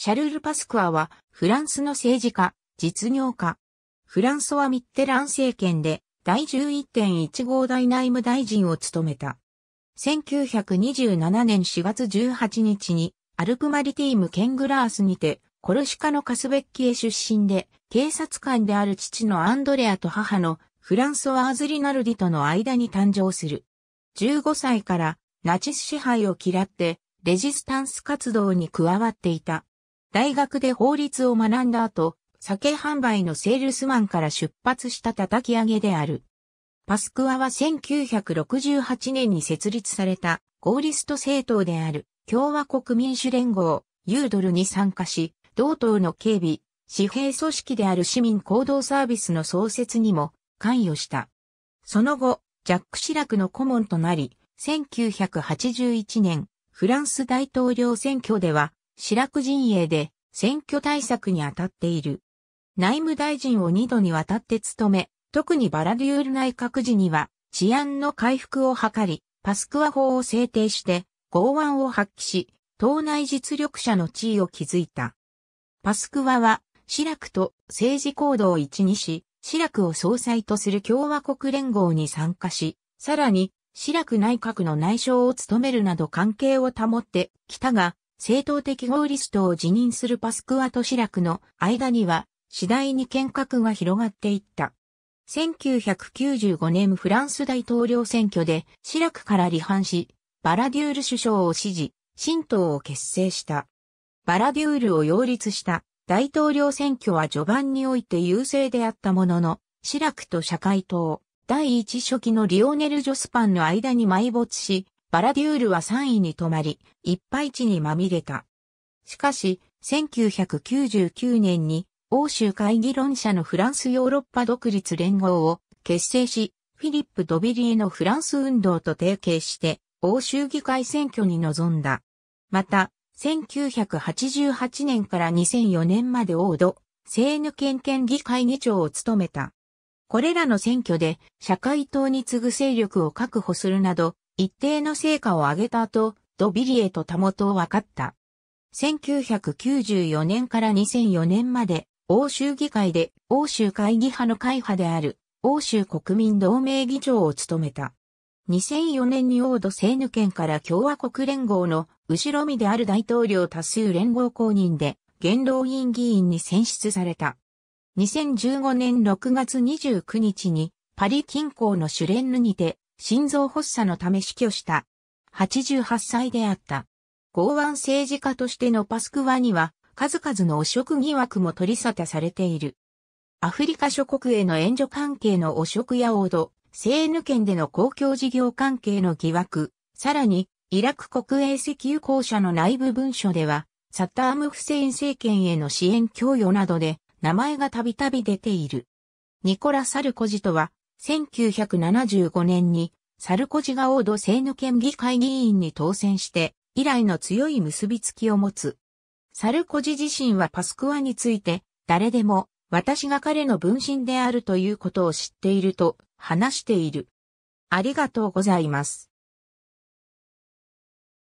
シャルル・パスクアは、フランスの政治家、実業家。フランソワ・ミッテラン政権で、第11.15代内務大臣を務めた。1927年4月18日に、アルプマリティーム・ケングラースにて、コルシカのカスベッキへ出身で、警察官である父のアンドレアと母のフランソワアズ・リナルディとの間に誕生する。15歳からナチス支配を嫌ってレジスタンス活動に加わっていた。大学で法律を学んだ後、酒販売のセールスマンから出発した叩き上げである。パスクワは1968年に設立されたゴーリスト政党である共和国民主連合、ユードルに参加し、同党の警備、紙幣組織である市民行動サービスの創設にも関与した。その後、ジャック・シラクの顧問となり、1981年、フランス大統領選挙ではシラク陣営で選挙対策に当たっている。内務大臣を二度にわたって務め、特にバラデュール内閣時には治安の回復を図り、パスクワ法を制定して剛腕を発揮し、党内実力者の地位を築いた。パスクワは、シラクと政治行動を一にし、シラクを総裁とする共和国連合に参加し、さらに、シラク内閣の内相を務めるなど関係を保ってきたが、政党的合リストを辞任するパスクアとシラクの間には次第に見嘩が広がっていった。1995年フランス大統領選挙でシラクから離反し、バラデュール首相を支持、新党を結成した。バラデュールを擁立した大統領選挙は序盤において優勢であったものの、シラクと社会党、第一初期のリオネル・ジョスパンの間に埋没し、バラデュールは3位に止まり、一敗地にまみれた。しかし、1999年に欧州会議論者のフランスヨーロッパ独立連合を結成し、フィリップ・ドビリエのフランス運動と提携して、欧州議会選挙に臨んだ。また、1988年から2004年までオード、セーヌ県県議会議長を務めた。これらの選挙で社会党に次ぐ勢力を確保するなど、一定の成果を上げた後、ドビリエとタモとを分かった。1994年から2004年まで、欧州議会で欧州会議派の会派である欧州国民同盟議長を務めた。2004年にードセーヌ県から共和国連合の後ろ身である大統領多数連合公認で元老院議員に選出された。2015年6月29日にパリ近郊のシュレンヌにて心臓発作のため死去した。88歳であった。剛腕政治家としてのパスクワには、数々の汚職疑惑も取り沙汰されている。アフリカ諸国への援助関係の汚職や王道、セーヌ県での公共事業関係の疑惑、さらに、イラク国営石油公社の内部文書では、サッターム・フセイン政権への支援供与などで、名前がたびたび出ている。ニコラ・サルコジとは、1975年にサルコジが王土ーヌ県議会議員に当選して以来の強い結びつきを持つ。サルコジ自身はパスクワについて誰でも私が彼の分身であるということを知っていると話している。ありがとうございます。